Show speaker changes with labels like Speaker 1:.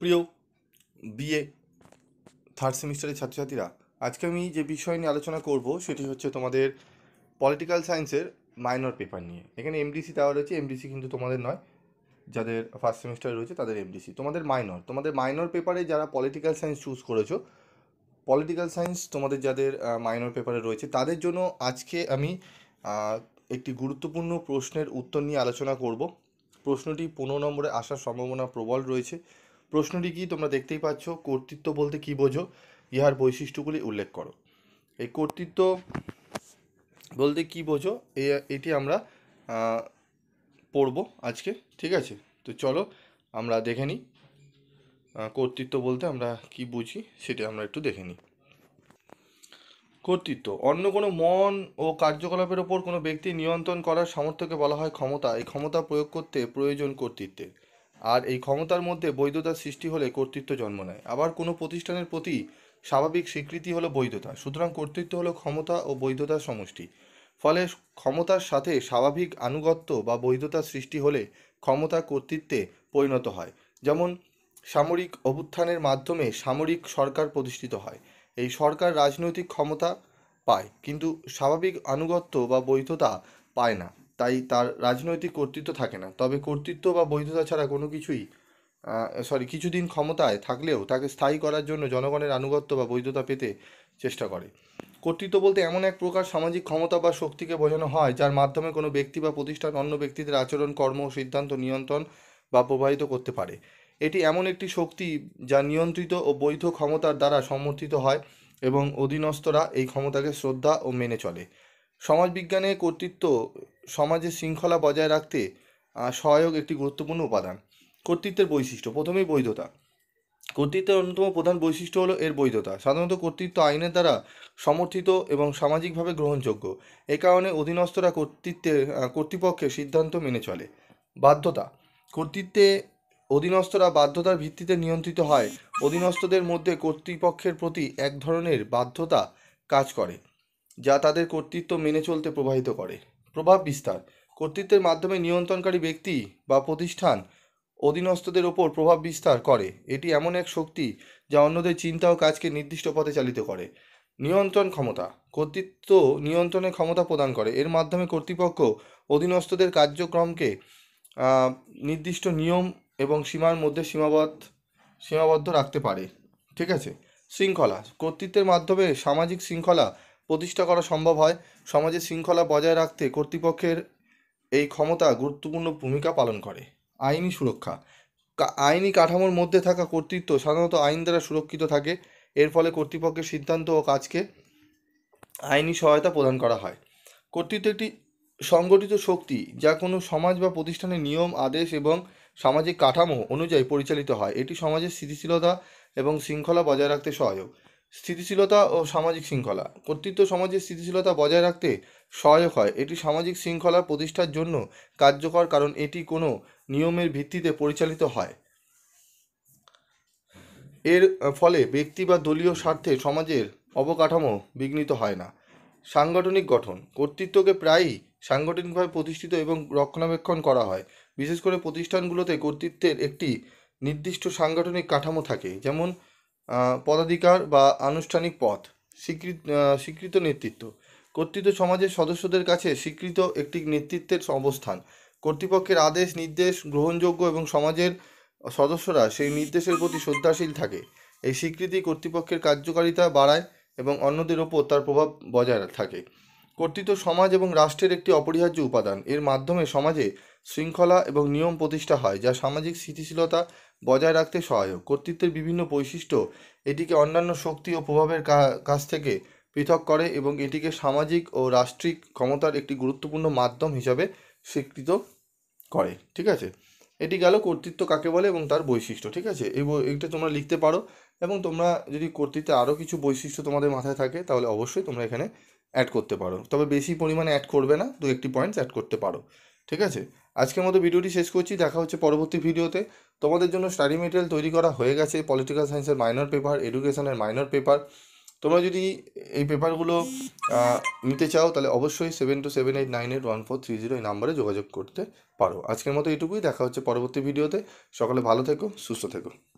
Speaker 1: প্রিয় BA third সেমিস্টারের ছাত্রছাত্রীরা আজকে আমি যে বিষয় নিয়ে আলোচনা করব সেটি হচ্ছে তোমাদের পলিটিক্যাল সায়েন্সের মাইনর পেপার নিয়ে এখানে এমডিসি দেওয়া রয়েছে এমডিসি কিন্তু তোমাদের নয় যাদের ফার্স্ট সেমিস্টার রয়েছে তাদের এমডিসি তোমাদের মাইনর তোমাদের মাইনর পেপারে যারা পলিটিক্যাল সায়েন্স চুজ করেছো পলিটিক্যাল সায়েন্স তোমাদের যাদের মাইনর পেপারে রয়েছে তাদের জন্য আজকে আমি একটি গুরুত্বপূর্ণ প্রশ্নের উত্তর নিয়ে আলোচনা করব প্রশ্নটি পনেরো নম্বরে আসার সম্ভাবনা প্রবল রয়েছে প্রশ্নটি কি তোমরা দেখতেই পাচ্ছ কর্তৃত্ব বলতে কি বোঝো ইহার বৈশিষ্ট্যগুলি উল্লেখ করো এই কর্তৃত্ব বলতে কি বোঝো এটি আমরা পড়ব আজকে ঠিক আছে তো চলো আমরা দেখে নিই কর্তৃত্ব বলতে আমরা কি বুঝি সেটা আমরা একটু দেখে নিই কর্তৃত্ব অন্য কোনো মন ও কার্যকলাপের ওপর কোনো ব্যক্তি নিয়ন্ত্রণ করার সামর্থ্যকে বলা হয় ক্ষমতা এই ক্ষমতা প্রয়োগ করতে প্রয়োজন কর্তৃত্বের আর এই ক্ষমতার মধ্যে বৈধতা সৃষ্টি হলে কর্তৃত্ব জন্ম নেয় আবার কোনো প্রতিষ্ঠানের প্রতি স্বাভাবিক স্বীকৃতি হলো বৈধতা সুতরাং কর্তৃত্ব হলো ক্ষমতা ও বৈধতার সমষ্টি ফলে ক্ষমতার সাথে স্বাভাবিক আনুগত্য বা বৈধতা সৃষ্টি হলে ক্ষমতা কর্তৃত্বে পরিণত হয় যেমন সামরিক অভ্যুত্থানের মাধ্যমে সামরিক সরকার প্রতিষ্ঠিত হয় এই সরকার রাজনৈতিক ক্ষমতা পায় কিন্তু স্বাভাবিক আনুগত্য বা বৈধতা পায় না তাই তার রাজনৈতিক কর্তৃত্ব থাকে না তবে কর্তৃত্ব বা বৈধতা ছাড়া কোনো কিছুই সরি কিছুদিন ক্ষমতায় থাকলেও তাকে স্থায়ী করার জন্য জনগণের আনুগত্য বা বৈধতা পেতে চেষ্টা করে কর্তৃত্ব বলতে এমন এক প্রকার সামাজিক ক্ষমতা বা শক্তিকে বোঝানো হয় যার মাধ্যমে কোনো ব্যক্তি বা প্রতিষ্ঠান অন্য ব্যক্তিদের আচরণ কর্ম সিদ্ধান্ত নিয়ন্ত্রণ বা প্রবাহিত করতে পারে এটি এমন একটি শক্তি যা নিয়ন্ত্রিত ও বৈধ ক্ষমতার দ্বারা সমর্থিত হয় এবং অধীনস্থরা এই ক্ষমতাকে শ্রদ্ধা ও মেনে চলে সমাজবিজ্ঞানে কর্তৃত্ব সমাজে শৃঙ্খলা বজায় রাখতে সহায়ক একটি গুরুত্বপূর্ণ উপাদান কর্তৃত্বের বৈশিষ্ট্য প্রথমেই বৈধতা কর্তৃত্বের অন্যতম প্রধান বৈশিষ্ট্য হলো এর বৈধতা সাধারণত কর্তৃত্ব আইনের দ্বারা সমর্থিত এবং সামাজিকভাবে গ্রহণযোগ্য এ কারণে অধীনস্থরা কর্তৃত্বের কর্তৃপক্ষের সিদ্ধান্ত মেনে চলে বাধ্যতা কর্তৃত্বে অধীনস্থরা বাধ্যতার ভিত্তিতে নিয়ন্ত্রিত হয় অধীনস্থদের মধ্যে কর্তৃপক্ষের প্রতি এক ধরনের বাধ্যতা কাজ করে যা তাদের কর্তৃত্ব মেনে চলতে প্রবাহিত করে প্রভাব বিস্তার কর্তৃত্বের মাধ্যমে নিয়ন্ত্রণকারী ব্যক্তি বা প্রতিষ্ঠান অধীনস্থদের ওপর প্রভাব বিস্তার করে এটি এমন এক শক্তি যা অন্যদের চিন্তা ও কাজকে নির্দিষ্ট পথে চালিত করে নিয়ন্ত্রণ ক্ষমতা কর্তৃত্ব নিয়ন্ত্রণের ক্ষমতা প্রদান করে এর মাধ্যমে কর্তৃপক্ষ অধীনস্থদের কার্যক্রমকে নির্দিষ্ট নিয়ম এবং সীমার মধ্যে সীমাবদ্ধ সীমাবদ্ধ রাখতে পারে ঠিক আছে শৃঙ্খলা কর্তৃত্বের মাধ্যমে সামাজিক শৃঙ্খলা প্রতিষ্ঠা করা সম্ভব হয় সমাজে শৃঙ্খলা বজায় রাখতে কর্তৃপক্ষের এই ক্ষমতা গুরুত্বপূর্ণ ভূমিকা পালন করে আইনি সুরক্ষা আইনি কাঠামোর মধ্যে থাকা কর্তৃত্ব সাধারণত আইন দ্বারা সুরক্ষিত থাকে এর ফলে কর্তৃপক্ষের সিদ্ধান্ত ও কাজকে আইনি সহায়তা প্রদান করা হয় কর্তৃত্ব একটি সংগঠিত শক্তি যা কোনো সমাজ বা প্রতিষ্ঠানের নিয়ম আদেশ এবং সামাজিক কাঠামো অনুযায়ী পরিচালিত হয় এটি সমাজের স্থিতিশীলতা এবং শৃঙ্খলা বজায় রাখতে সহায়ক স্থিতিশীলতা ও সামাজিক শৃঙ্খলা কর্তৃত্ব সমাজের স্থিতিশীলতা বজায় রাখতে সহায়ক হয় এটি সামাজিক শৃঙ্খলা প্রতিষ্ঠার জন্য কার্যকর কারণ এটি কোনো নিয়মের ভিত্তিতে পরিচালিত হয় এর ফলে ব্যক্তি বা দলীয় স্বার্থে সমাজের অবকাঠামো বিঘ্নিত হয় না সাংগঠনিক গঠন কর্তৃত্বকে প্রায়ই সাংগঠনিকভাবে প্রতিষ্ঠিত এবং রক্ষণাবেক্ষণ করা হয় বিশেষ করে প্রতিষ্ঠানগুলোতে কর্তৃত্বের একটি নির্দিষ্ট সাংগঠনিক কাঠামো থাকে যেমন পদাধিকার বা আনুষ্ঠানিক পথ স্বীকৃত স্বীকৃত নেতৃত্ব কর্তৃত্ব সমাজের সদস্যদের কাছে স্বীকৃত একটি নেতৃত্বের অবস্থান কর্তৃপক্ষের আদেশ নির্দেশ গ্রহণযোগ্য এবং সমাজের সদস্যরা সেই নির্দেশের প্রতি শ্রদ্ধাশীল থাকে এই স্বীকৃতি কর্তৃপক্ষের কার্যকারিতা বাড়ায় এবং অন্যদের ওপর তার প্রভাব বজায় থাকে কর্তৃত্ব সমাজ এবং রাষ্ট্রের একটি অপরিহার্য উপাদান এর মাধ্যমে সমাজে শৃঙ্খলা এবং নিয়ম প্রতিষ্ঠা হয় যা সামাজিক স্থিতিশীলতা বজায় রাখতে সহায়ক কর্তৃত্বের বিভিন্ন বৈশিষ্ট্য এটিকে অন্যান্য শক্তি ও প্রভাবের কাছ থেকে পৃথক করে এবং এটিকে সামাজিক ও রাষ্ট্রিক ক্ষমতার একটি গুরুত্বপূর্ণ মাধ্যম হিসাবে স্বীকৃত করে ঠিক আছে এটি গেল কর্তৃত্ব কাকে বলে এবং তার বৈশিষ্ট্য ঠিক আছে এই এইটা তোমরা লিখতে পারো এবং তোমরা যদি কর্তৃত্বে আরও কিছু বৈশিষ্ট্য তোমাদের মাথায় থাকে তাহলে অবশ্যই তোমরা এখানে অ্যাড করতে পারো তবে বেশি পরিমাণে অ্যাড করবে না দু একটি পয়েন্টস অ্যাড করতে পারো ঠিক আছে আজকের মতো ভিডিওটি শেষ করছি দেখা হচ্ছে পরবর্তী ভিডিওতে তোমাদের জন্য স্টাডি মেটেরিয়াল তৈরি করা হয়ে গেছে পলিটিক্যাল সায়েন্সের মাইনর পেপার এডুকেশনের মাইনর পেপার তোমরা যদি এই পেপারগুলো নিতে চাও তাহলে অবশ্যই seven two seven eight nine eight one four three zero এই নাম্বারে যোগাযোগ করতে পারো আজকের মতো এটুকুই দেখা হচ্ছে পরবর্তী ভিডিওতে সকালে ভালো থেকো সুস্থ থেকো